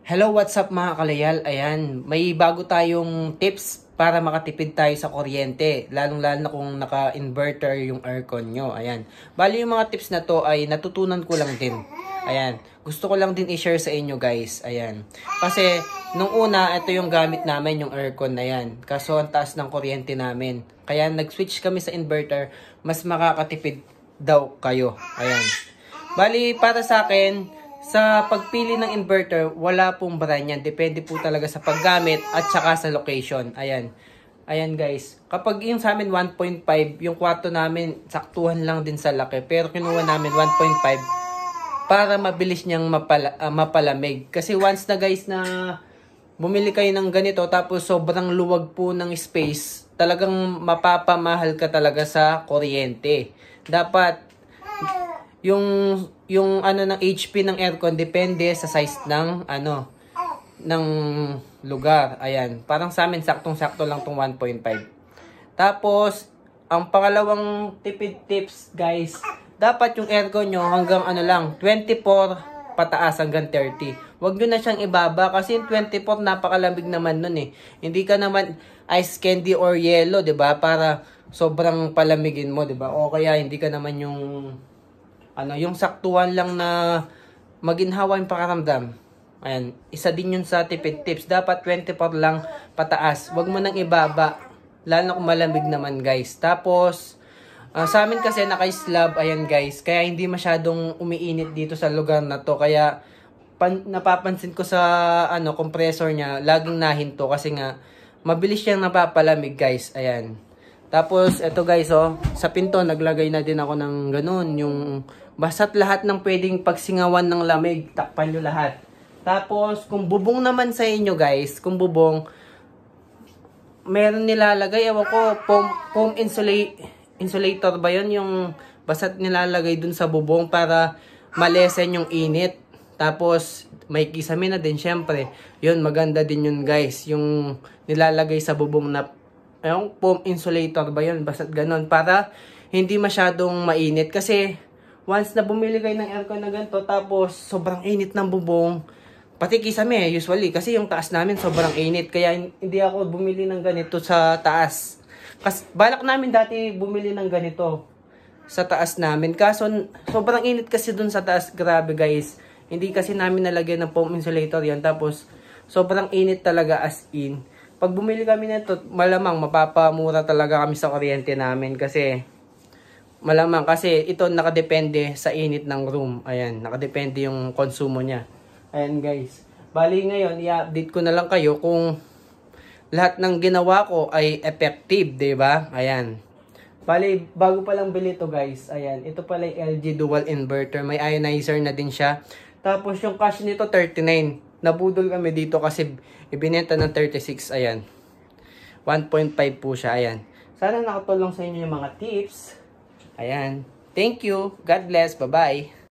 Hello, what's up mga kalayal? Ayan, may bago tayong tips para makatipid tayo sa kuryente, lalong-lalo na kung naka-inverter yung aircon nyo. Ayan. Bali yung mga tips na to ay natutunan ko lang din. Ayan. Gusto ko lang din i-share sa inyo guys. Ayan. Kasi nung una, ito yung gamit namin, yung aircon na yan. Kaso ang taas ng kuryente namin. Kaya nag-switch kami sa inverter, mas makakatipid daw kayo. Ayan. Bali, para sa akin, sa pagpili ng inverter, wala pong brand yan. Depende po talaga sa paggamit at saka sa location. Ayan. Ayan guys. Kapag yung sa amin 1.5, yung kwarto namin saktuhan lang din sa laki. Pero kinuha namin 1.5 para mabilis niyang mapala, uh, mapalamig. Kasi once na guys na bumili kayo ng ganito tapos sobrang luwag po ng space, talagang mapapamahal ka talaga sa kuryente. Dapat yung yung ano ng HP ng aircon depende sa size ng ano ng lugar. Ayan, parang sa amin saktong-sakto lang tong 1.5. Tapos ang pangalawang tipid tips, guys, dapat yung aircon nyo hanggang ano lang, 24 pataas hanggang 30. Huwag nyo na siyang ibaba kasi yung 24 napakalamig naman nun eh. Hindi ka naman ice candy or yellow, 'di ba? Para sobrang palamigin mo, 'di ba? O kaya hindi ka naman yung ano, yung saktuhan lang na maginhawa yung pakaramdam. Ayan, isa din yun sa tipid tips. Dapat 24 lang pataas. Huwag mo nang ibaba. Lalo na kung malamig naman guys. Tapos, uh, sa amin kasi naka-slab, ayan guys. Kaya hindi masyadong umiinit dito sa lugar na to. Kaya, pan, napapansin ko sa ano compressor niya, laging nahinto kasi nga, mabilis siyang napapalamig guys. Ayan. Tapos, eto guys, oh, sa pinto, naglagay na din ako ng ganun. Yung, basat lahat ng pwedeng pagsingawan ng lamig, takpan nyo lahat. Tapos, kung bubong naman sa inyo guys, kung bubong, meron nilalagay, ewan ko, foam, insulate, insulator ba yon Yung basat nilalagay dun sa bubong para malesen yung init. Tapos, may kisame na din, syempre. Yun, maganda din yun guys. Yung nilalagay sa bubong na yung foam insulator ba yun, basta ganun, para hindi masyadong mainit. Kasi, once na bumili kayo ng aircon na ganito, tapos sobrang init ng bubong, pati kisame, usually, kasi yung taas namin sobrang init, kaya hindi ako bumili ng ganito sa taas. Kasi balak namin dati bumili ng ganito sa taas namin. Kaso, sobrang init kasi dun sa taas. Grabe guys. Hindi kasi namin nalagyan ng foam insulator yan. Tapos, sobrang init talaga as in. Pag bumili kami nito, malamang mapapamura talaga kami sa kuryente namin kasi malamang kasi ito nakadepende sa init ng room. Ayan, nakadepende yung konsumo niya. Ayan guys. Bali ngayon, i-update ko na lang kayo kung lahat ng ginawa ko ay effective, 'di ba? Ayan. Bali, bago pa lang bili to guys. Ayan, ito pala yung LG dual inverter. May ionizer na din siya. Tapos yung cash nito 39 nabudol kami dito kasi ibinenta ng 36. Ayan. 1.5 po siya. Ayan. Sana nakatulong sa inyo yung mga tips. Ayan. Thank you. God bless. Bye-bye.